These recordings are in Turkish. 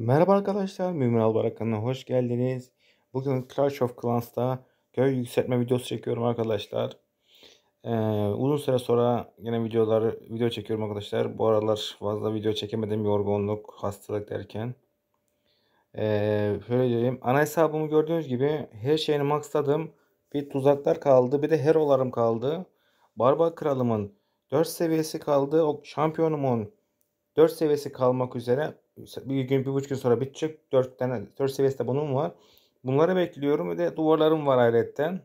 Merhaba arkadaşlar, Mümin Albarak kanalına hoş geldiniz. Bugün Clash of Clans'ta göğü yükseltme videosu çekiyorum arkadaşlar. Ee, uzun süre sonra yine videolar video çekiyorum arkadaşlar. Bu aralar fazla video çekemedim yorgunluk, hastalık derken. Ee, şöyle diyeyim. Ana hesabımı gördüğünüz gibi her şeyini maxladım. Bir tuzaklar kaldı, bir de herolarım kaldı. Barbar kralımın 4 seviyesi kaldı. O şampiyonumun 4 seviyesi kalmak üzere bir gün bir buçuk gün sonra bitecek. Dört tane dört seviyesinde bunun var. Bunları bekliyorum. ve de duvarlarım var ayrıyetten.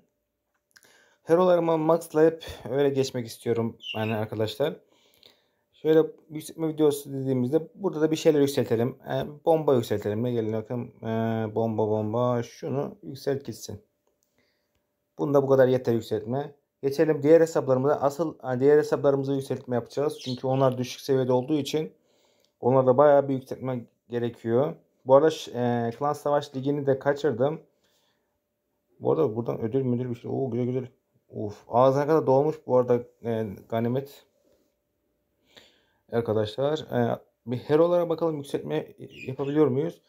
Herolarımı maxla hep öyle geçmek istiyorum yani arkadaşlar. Şöyle yükseltme videosu dediğimizde burada da bir şeyler yükseltelim. Yani ee, bomba yükseltelim. Ne gelin bakın. Ee, bomba bomba. Şunu yükselt gitsin. Bunda bu kadar yeter yükseltme. Geçelim diğer hesaplarımıza. Asıl diğer hesaplarımızı yükseltme yapacağız. Çünkü onlar düşük seviyede olduğu için Onlara da bayağı bir yükseltme gerekiyor. Bu arada e, Klan Savaş Ligi'ni de kaçırdım. Bu arada buradan ödül müdür bir şey. Oo güzel güzel. Uf ağzına kadar dolmuş bu arada e, ganimet. Arkadaşlar e, bir herolara bakalım yükseltme yapabiliyor muyuz?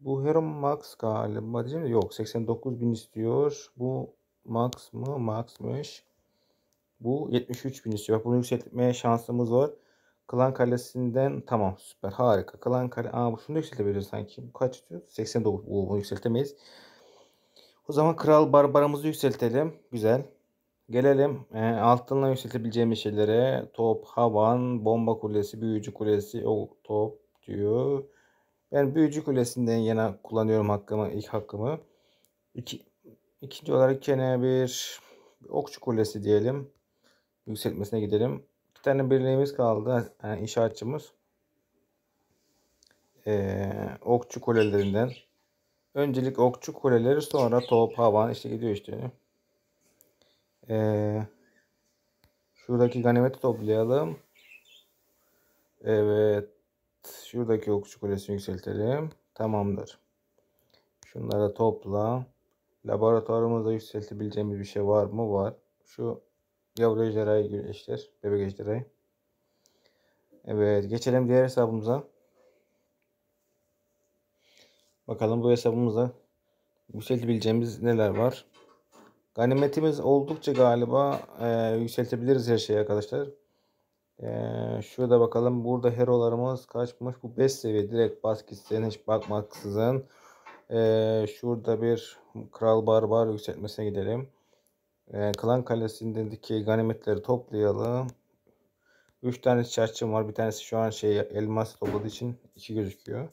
Bu hero max galiba değil mi? Yok 89 bin istiyor. Bu max mı? Max'mış. Bu 73 bin istiyor. Bunu yükseltmeye şansımız var. Klan kalesinden tamam süper harika. Klan kale aa şunu da yükseltebiliriz sanki. Bu kaç tutuyor? 89. Oo, bunu yükseltemeyiz. O zaman kral barbaramızı yükseltelim. Güzel. Gelelim e, altından yükseltebileceğimiz şeylere. Top, havan, bomba kulesi, büyücü kulesi. O top diyor. Ben büyücü kulesinden yana kullanıyorum hakkımı, ilk hakkımı. İki, ikinci olarak gene bir okçu kulesi diyelim. Yükseltmesine gidelim. Bir tane birliğimiz kaldı. Yani inşaatçımız. Ee, okçu kulelerinden. Öncelik okçu kuleleri sonra top, havan işte gidiyor işte. Ee, şuradaki ganimeti toplayalım. Evet. Şuradaki okçu kulesini yükseltelim. Tamamdır. Şunları topla. Laboratuvarımızda yükseltebileceğimiz bir şey var mı? Var. Şu Yavru ejderhayı eşler. Bebek ejderhayı. Evet geçelim diğer hesabımıza. Bakalım bu hesabımıza yükseltebileceğimiz neler var. Ganimetimiz oldukça galiba e, yükseltebiliriz her şeyi arkadaşlar. E, şurada bakalım burada herolarımız kaçmış. Bu 5 seviye direkt bas hiç bakmaksızın. E, şurada bir kral barbar yükseltmesine gidelim. E, Klan Kalesi'ndeki ganimetleri toplayalım. 3 tane çarçım var. Bir tanesi şu an şey elmas topladığı için 2 gözüküyor.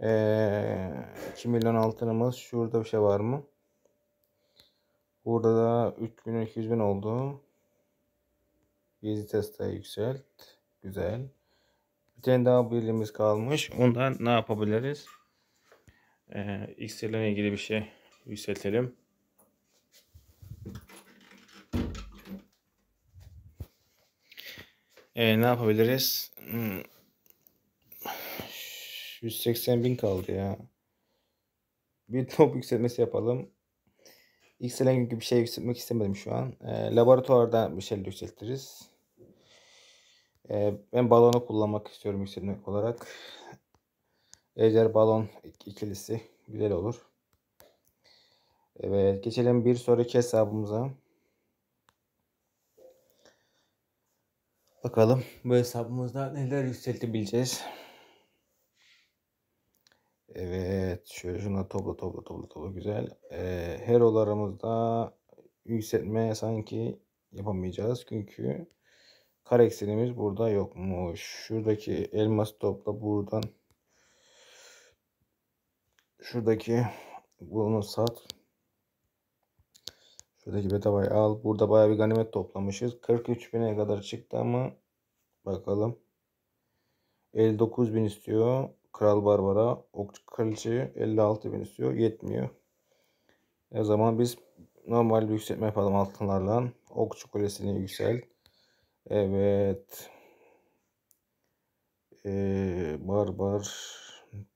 E, ee, 2 milyon altınımız. Şurada bir şey var mı? Burada da 3 200 bin oldu. Gezi testaya yükselt. Güzel. Bir tane daha birliğimiz kalmış. Ondan ne yapabiliriz? Ee, X ile ilgili bir şey yükseltelim. Ee, ne yapabiliriz? Hmm. 180 bin kaldı ya. Bir top yükseltmesi yapalım. Yükselen gibi bir şey yükseltmek istemedim şu an. Ee, laboratuvarda bir şey yükseltiriz. Ee, ben balonu kullanmak istiyorum yükseltmek olarak. Ejder balon ikilisi güzel olur. Evet geçelim bir sonraki hesabımıza. Bakalım bu hesabımızda neler yükseltebileceğiz. Evet şöyle şuna topla topla topla topla güzel. Ee, herolarımızda yükseltme sanki yapamayacağız çünkü kar eksenimiz burada yokmuş. Şuradaki elmas topla buradan şuradaki bunu sat Şuradaki bedavayı al. Burada baya bir ganimet toplamışız. 43.000'e kadar çıktı ama bakalım. 59.000 istiyor. Kral Barbara. Okçu Kraliçe 56.000 istiyor. Yetmiyor. ne zaman biz normal bir yükseltme yapalım altınlarla. Okçu Kulesi'ni yüksel. Evet. Ee, barbar.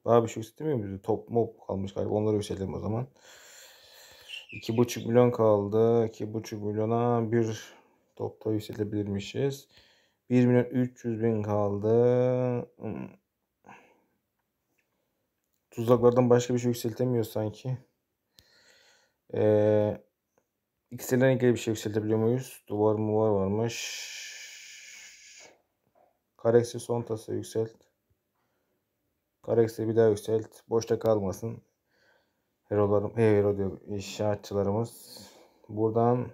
Daha bir şey istemiyor muyuz? Top mop kalmış galiba. Onları yükseltelim o zaman. 2,5 milyon kaldı. 2,5 milyona bir topta yükselebilirmişiz. 1 milyon 300 bin kaldı. Hmm. Tuzaklardan başka bir şey yükseltemiyor sanki. Ee, ikisinden ilgili bir şey yükseltebiliyor muyuz? Duvar mı var varmış. Kareksi son tası yükselt. Kareksi bir daha yükselt. Boşta kalmasın. Herolarım, hero diyor inşaatçılarımız. Buradan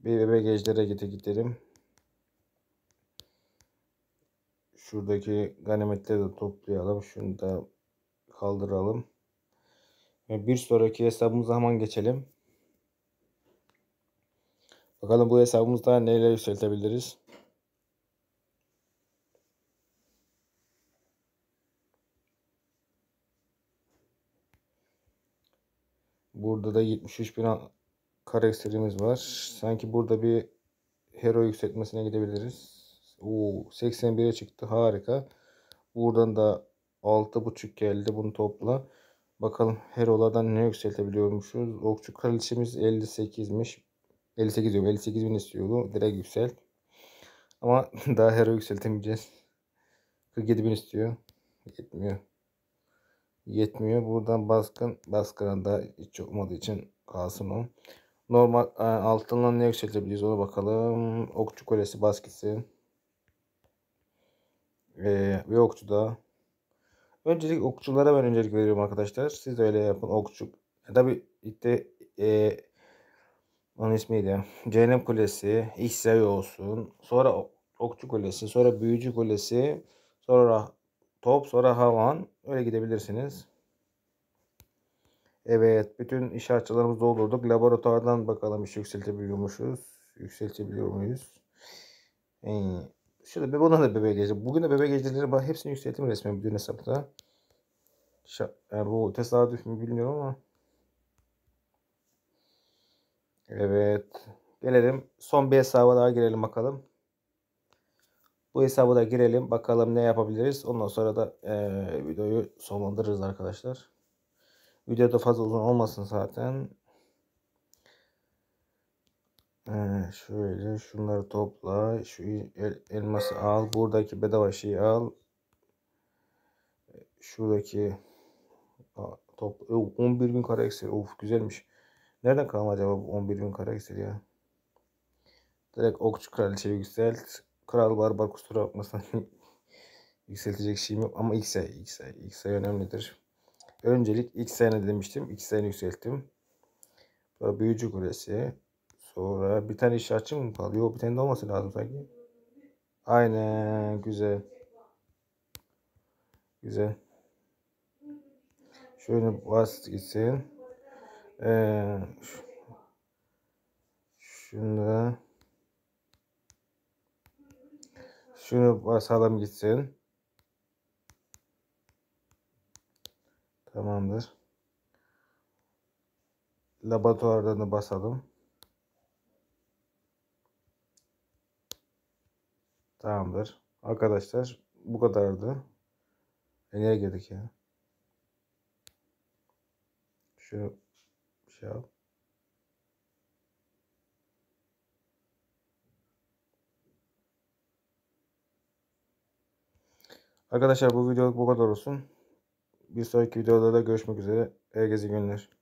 bir Gejder'e gide gidelim. Şuradaki ganimetleri de toplayalım. Şunu da kaldıralım. Ve bir sonraki hesabımıza hemen geçelim. Bakalım bu hesabımızda neyle yükseltebiliriz. Burada da 73 bin kare eksilimiz var. Sanki burada bir hero yükseltmesine gidebiliriz. Oo, 81'e çıktı. Harika. Buradan da 6.5 geldi. Bunu topla. Bakalım herolardan ne yükseltebiliyormuşuz. Okçu kraliçemiz 58'miş. 58 diyorum. 58 bin istiyordu. Direkt yükselt. Ama daha hero yükseltemeyeceğiz. 47 bin istiyor. Yetmiyor yetmiyor. Buradan baskın baskına da hiç olmadığı için kalsın o. Normal e, altından ne yükseltebiliriz ona bakalım. Okçu kolesi baskısı. Ee, ve okçu da. Öncelik okçulara ben öncelik veriyorum arkadaşlar. Siz de öyle yapın. Okçu. E, tabi işte e, onun ismiydi. Cehennem Kulesi, İhsa'yı olsun. Sonra Okçu Kulesi, sonra Büyücü Kulesi, sonra top sonra havan. Öyle gidebilirsiniz. Evet. Bütün işaretçilerimizi doldurduk. Laboratuvardan bakalım iş yükseltebiliyormuşuz. Yükseltebiliyor muyuz? Ee, şurada bir buna da bebek gece. Bugün de bebek geceleri hepsini yükselttim resmen bütün hesapta. Şa yani e, bu tesadüf mü bilmiyorum ama. Evet. Gelelim. Son bir hesaba daha girelim bakalım. Bu hesabı da girelim. Bakalım ne yapabiliriz. Ondan sonra da e, videoyu sonlandırırız arkadaşlar. Video da fazla uzun olmasın zaten. Ee, şöyle şunları topla. Şu el, elması al. Buradaki bedava şeyi al. Şuradaki top 11 bin kare ekseri. Of güzelmiş. Nereden kalma acaba bu 11 bin kare ekseri ya? Direkt okçu kraliçeyi yükselt. Kral barbar kusura bakmasın. Yükseltecek şeyim yok ama X'e X'e X'e önemlidir. Öncelik X'e ne demiştim? X'e yükselttim. Sonra büyücü kulesi. Sonra bir tane inşaatçı mı kaldı? Yok bir tane de olması lazım sanki. Aynen güzel. Güzel. Şöyle basit gitsin. Ee, şunu da Şunu basalım gitsin. Tamamdır. Laboratuvardan da basalım. Tamamdır. Arkadaşlar bu kadardı. E nereye girdik ya? Şu şey yap. Arkadaşlar bu video bu kadar olsun. Bir sonraki videolarda görüşmek üzere. Herkese günler.